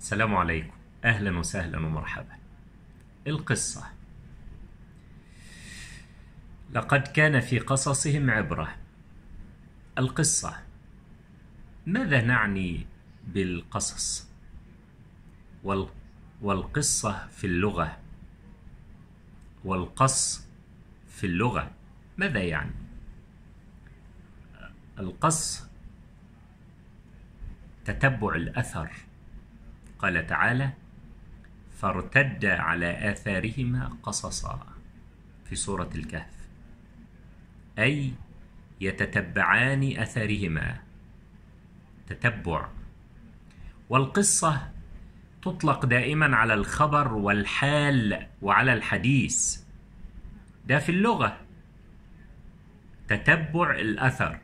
السلام عليكم أهلا وسهلا ومرحبا القصة لقد كان في قصصهم عبرة القصة ماذا نعني بالقصص وال... والقصة في اللغة والقص في اللغة ماذا يعني القص تتبع الأثر قال تعالى فارتد على آثارهما قصصا في سورة الكهف أي يتتبعان أثرهما تتبع والقصة تطلق دائما على الخبر والحال وعلى الحديث ده في اللغة تتبع الأثر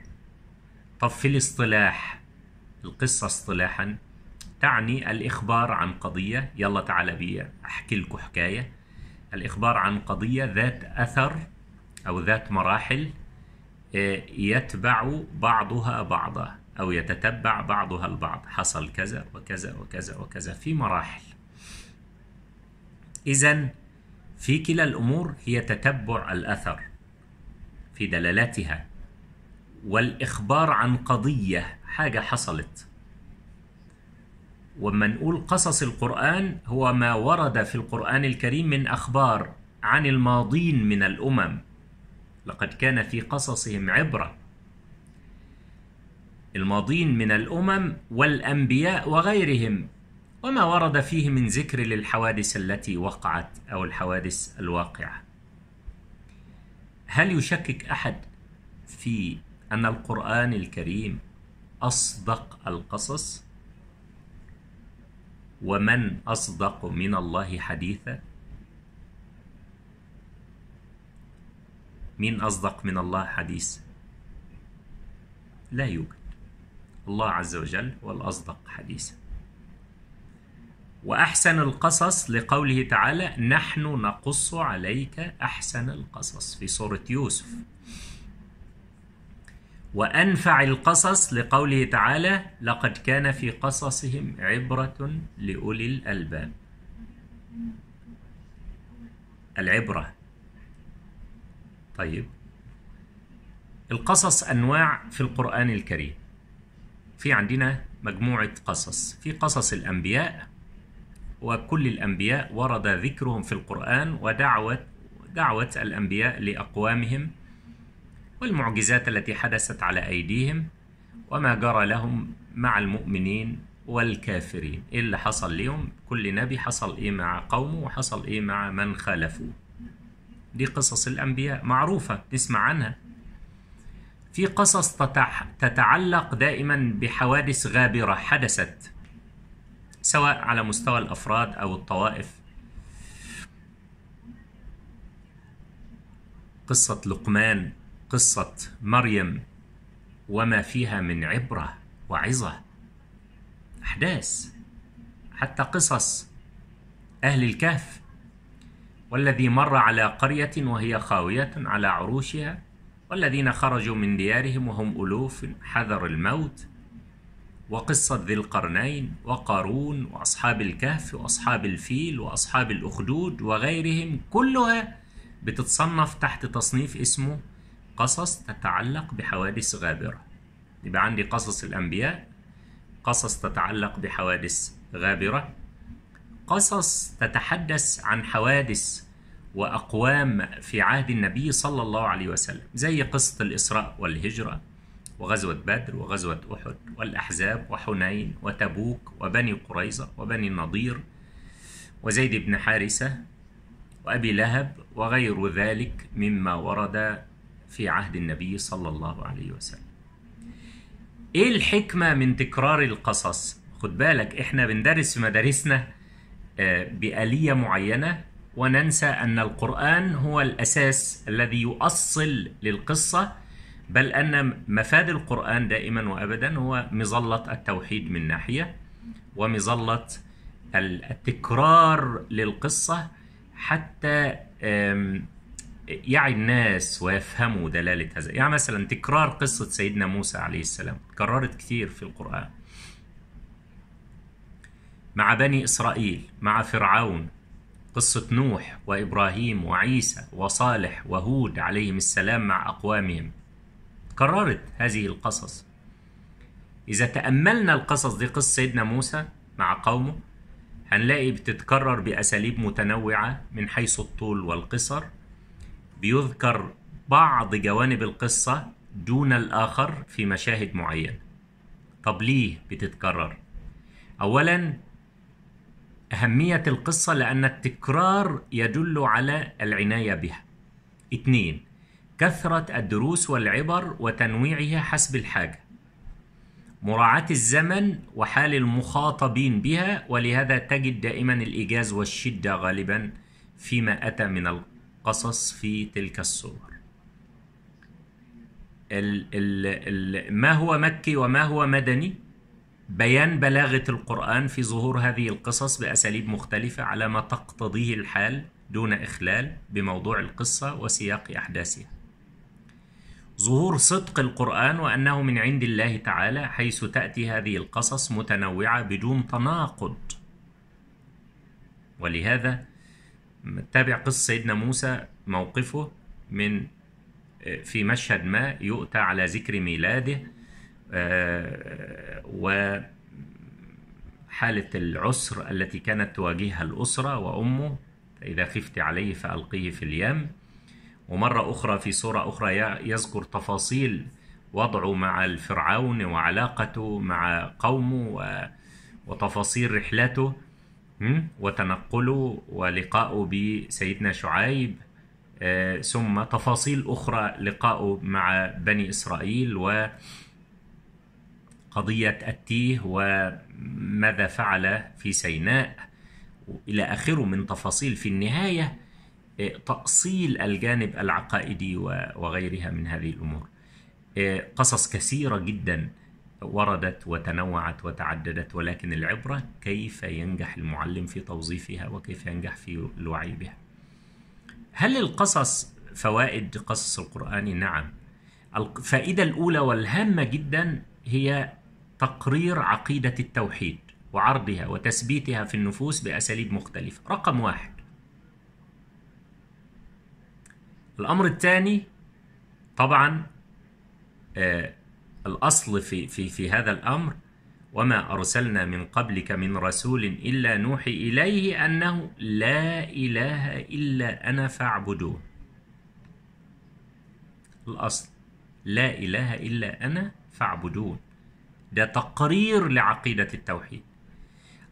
طب في الاصطلاح القصة اصطلاحا تعني الإخبار عن قضية يلا تعال بي أحكي لكم حكاية الإخبار عن قضية ذات أثر أو ذات مراحل آه، يتبع بعضها بعضا أو يتتبع بعضها البعض حصل كذا وكذا وكذا وكذا في مراحل إذا في كلا الأمور هي تتبع الأثر في دلالاتها والإخبار عن قضية حاجة حصلت وما نقول قصص القرآن هو ما ورد في القرآن الكريم من أخبار عن الماضين من الأمم لقد كان في قصصهم عبرة الماضين من الأمم والأنبياء وغيرهم وما ورد فيه من ذكر للحوادث التي وقعت أو الحوادث الواقعة هل يشكك أحد في أن القرآن الكريم أصدق القصص؟ ومن أصدق من الله حديثا من أصدق من الله حديثا لا يوجد الله عز وجل هو الاصدق حديثا وأحسن القصص لقوله تعالى نحن نقص عليك أحسن القصص في سورة يوسف وأنفع القصص لقوله تعالى لقد كان في قصصهم عبرة لأولي الألباب العبرة طيب القصص أنواع في القرآن الكريم في عندنا مجموعة قصص في قصص الأنبياء وكل الأنبياء ورد ذكرهم في القرآن ودعوة دعوة الأنبياء لأقوامهم والمعجزات التي حدثت على أيديهم وما جرى لهم مع المؤمنين والكافرين إيه اللي حصل ليهم كل نبي حصل إيه مع قومه وحصل إيه مع من خالفوه دي قصص الأنبياء معروفة نسمع عنها في قصص تتعلق دائما بحوادث غابرة حدثت سواء على مستوى الأفراد أو الطوائف قصة لقمان قصة مريم وما فيها من عبرة وعظة أحداث حتى قصص أهل الكهف والذي مر على قرية وهي خاوية على عروشها والذين خرجوا من ديارهم وهم ألوف حذر الموت وقصة ذي القرنين وقارون وأصحاب الكهف وأصحاب الفيل وأصحاب الأخدود وغيرهم كلها بتتصنف تحت تصنيف اسمه قصص تتعلق بحوادث غابرة يبقى عندي قصص الأنبياء قصص تتعلق بحوادث غابرة قصص تتحدث عن حوادث وأقوام في عهد النبي صلى الله عليه وسلم زي قصة الإسراء والهجرة وغزوة بدر وغزوة أحد والأحزاب وحنين وتبوك وبني قريظة وبني النضير وزيد بن حارثة وأبي لهب وغير ذلك مما ورد في عهد النبي صلى الله عليه وسلم ايه الحكمة من تكرار القصص خد بالك احنا بندرس في مدارسنا آه، بآلية معينة وننسى أن القرآن هو الأساس الذي يؤصل للقصة بل أن مفاد القرآن دائما وأبدا هو مظلة التوحيد من ناحية ومظلة التكرار للقصة حتى يعي الناس ويفهموا دلالة هذا يعني مثلا تكرار قصة سيدنا موسى عليه السلام تكررت كثير في القرآن مع بني إسرائيل مع فرعون قصة نوح وإبراهيم وعيسى وصالح وهود عليهم السلام مع أقوامهم كررت هذه القصص إذا تأملنا القصص دي قصة سيدنا موسى مع قومه هنلاقي بتتكرر بأساليب متنوعة من حيث الطول والقصر بيذكر بعض جوانب القصة دون الآخر في مشاهد معينة طب ليه بتتكرر؟ أولا أهمية القصة لأن التكرار يدل على العناية بها اثنين كثرة الدروس والعبر وتنويعها حسب الحاجة مراعاة الزمن وحال المخاطبين بها ولهذا تجد دائما الإيجاز والشدة غالبا فيما أتى من القصة القصص في تلك الصور ال ال ما هو مكي وما هو مدني بيان بلاغة القرآن في ظهور هذه القصص بأساليب مختلفة على ما تقتضيه الحال دون إخلال بموضوع القصة وسياق أحداثها. ظهور صدق القرآن وأنه من عند الله تعالى حيث تأتي هذه القصص متنوعة بدون تناقض. ولهذا تابع قصة سيدنا موسى موقفه من آه، في مشهد ما يؤتى على ذكر ميلاده آه، وحالة العسر التي كانت تواجهها الأسرة وأمه فإذا خفت عليه فألقيه في اليم ومرة أخرى في صورة أخرى يذكر تفاصيل وضعه مع الفرعون وعلاقته مع قومه وتفاصيل رحلته وتنقله ولقائه بسيدنا شعيب آه، ثم تفاصيل أخرى لقائه مع بني إسرائيل و قضية التيه وماذا فعل في سيناء إلى آخره من تفاصيل في النهاية آه، تأصيل الجانب العقائدي وغيرها من هذه الأمور آه، قصص كثيرة جدا وردت وتنوعت وتعددت ولكن العبرة كيف ينجح المعلم في توظيفها وكيف ينجح في الوعي بها هل القصص فوائد قصص القرآن نعم الفائدة الأولى والهامة جدا هي تقرير عقيدة التوحيد وعرضها وتثبيتها في النفوس بأساليب مختلفة رقم واحد الأمر الثاني طبعا آه الأصل في, في, في هذا الأمر وما أرسلنا من قبلك من رسول إلا نوحي إليه أنه لا إله إلا أنا فاعبدون الأصل لا إله إلا أنا فاعبدون ده تقرير لعقيدة التوحيد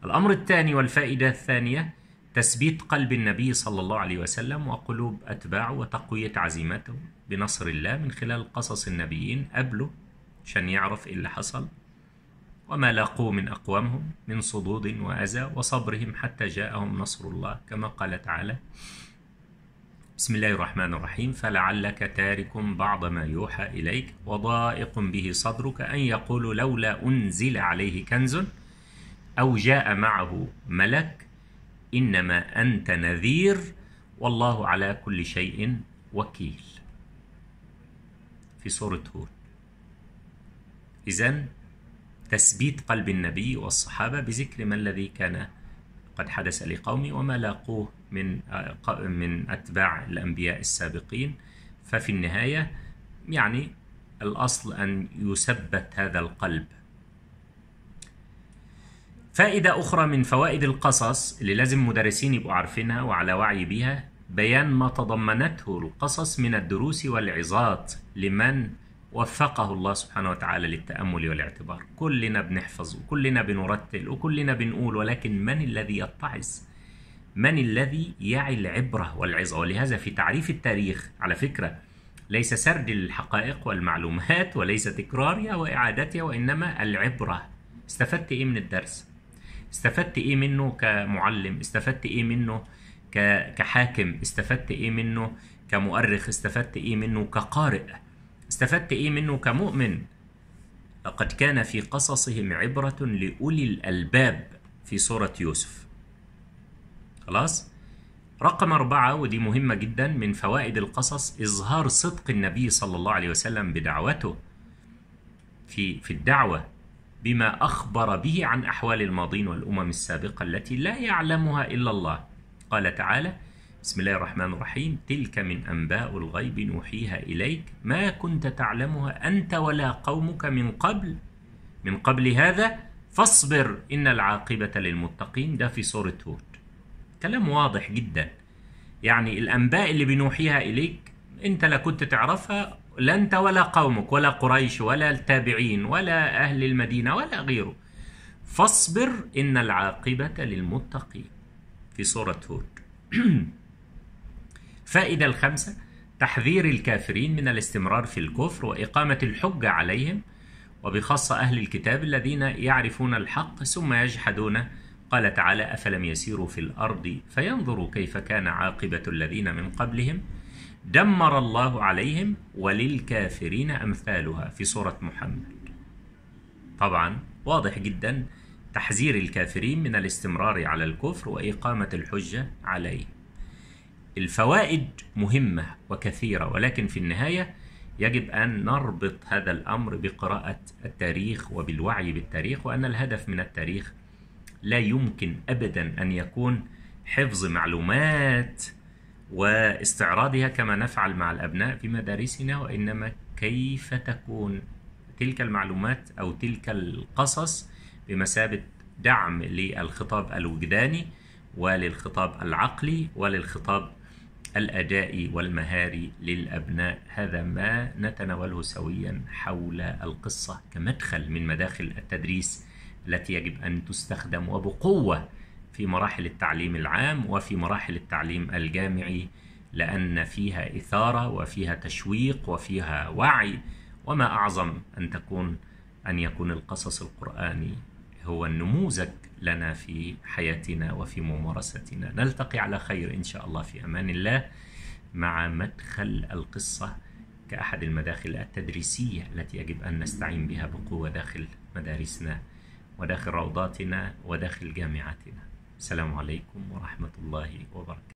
الأمر الثاني والفائدة الثانية تثبيت قلب النبي صلى الله عليه وسلم وقلوب أتباعه وتقوية عزيمته بنصر الله من خلال قصص النبيين قبله عشان يعرف إيه اللي حصل وما لاقوه من أقوامهم من صدود وأذى وصبرهم حتى جاءهم نصر الله كما قال تعالى بسم الله الرحمن الرحيم فلعلك تارك بعض ما يوحى إليك وضائق به صدرك أن يقول لولا أنزل عليه كنز أو جاء معه ملك إنما أنت نذير والله على كل شيء وكيل في سورة هود إذا تثبيت قلب النبي والصحابة بذكر ما الذي كان قد حدث لقومه وما لاقوه من آه، من أتباع الأنبياء السابقين ففي النهاية يعني الأصل أن يثبت هذا القلب فائدة أخرى من فوائد القصص اللي لازم مدرسين يبقوا عارفينها وعلى وعي بها بيان ما تضمنته القصص من الدروس والعظات لمن وفقه الله سبحانه وتعالى للتأمل والاعتبار كلنا بنحفظ وكلنا بنرتل وكلنا بنقول ولكن من الذي يتعظ من الذي يعي العبرة والعظة ولهذا في تعريف التاريخ على فكرة ليس سرد الحقائق والمعلومات وليس تكرارها وإعادتها وإنما العبرة استفدت إيه من الدرس استفدت إيه منه كمعلم استفدت إيه منه كحاكم استفدت إيه منه كمؤرخ استفدت إيه منه كقارئ استفدت إيه منه كمؤمن لقد كان في قصصهم عبرة لأولي الألباب في سورة يوسف خلاص رقم أربعة ودي مهمة جدا من فوائد القصص إظهار صدق النبي صلى الله عليه وسلم بدعوته في في الدعوة بما أخبر به عن أحوال الماضين والأمم السابقة التي لا يعلمها إلا الله قال تعالى بسم الله الرحمن الرحيم تلك من أنباء الغيب نوحيها إليك ما كنت تعلمها أنت ولا قومك من قبل من قبل هذا فاصبر إن العاقبة للمتقين ده في سورة هود كلام واضح جدا يعني الأنباء اللي بنوحيها إليك أنت لا كنت تعرفها لا أنت ولا قومك ولا قريش ولا التابعين ولا أهل المدينة ولا غيره فاصبر إن العاقبة للمتقين في سورة هود فائدة الخامسة تحذير الكافرين من الاستمرار في الكفر وإقامة الحجة عليهم وبخاصة أهل الكتاب الذين يعرفون الحق ثم يجحدونه قال تعالى أفلم يسيروا في الأرض فينظروا كيف كان عاقبة الذين من قبلهم دمر الله عليهم وللكافرين أمثالها في سورة محمد طبعا واضح جدا تحذير الكافرين من الاستمرار على الكفر وإقامة الحجة عليه الفوائد مهمة وكثيرة ولكن في النهاية يجب أن نربط هذا الأمر بقراءة التاريخ وبالوعي بالتاريخ وأن الهدف من التاريخ لا يمكن أبدا أن يكون حفظ معلومات واستعراضها كما نفعل مع الأبناء في مدارسنا وإنما كيف تكون تلك المعلومات أو تلك القصص بمثابة دعم للخطاب الوجداني وللخطاب العقلي وللخطاب الأداء والمهاري للأبناء هذا ما نتناوله سويا حول القصة كمدخل من مداخل التدريس التي يجب أن تستخدم وبقوة في مراحل التعليم العام وفي مراحل التعليم الجامعي لأن فيها إثارة وفيها تشويق وفيها وعي وما أعظم أن تكون أن يكون القصص القرآني هو النموذج لنا في حياتنا وفي ممارستنا نلتقي على خير إن شاء الله في أمان الله مع مدخل القصة كأحد المداخل التدريسية التي يجب أن نستعين بها بقوة داخل مدارسنا وداخل روضاتنا وداخل جامعاتنا السلام عليكم ورحمة الله وبركاته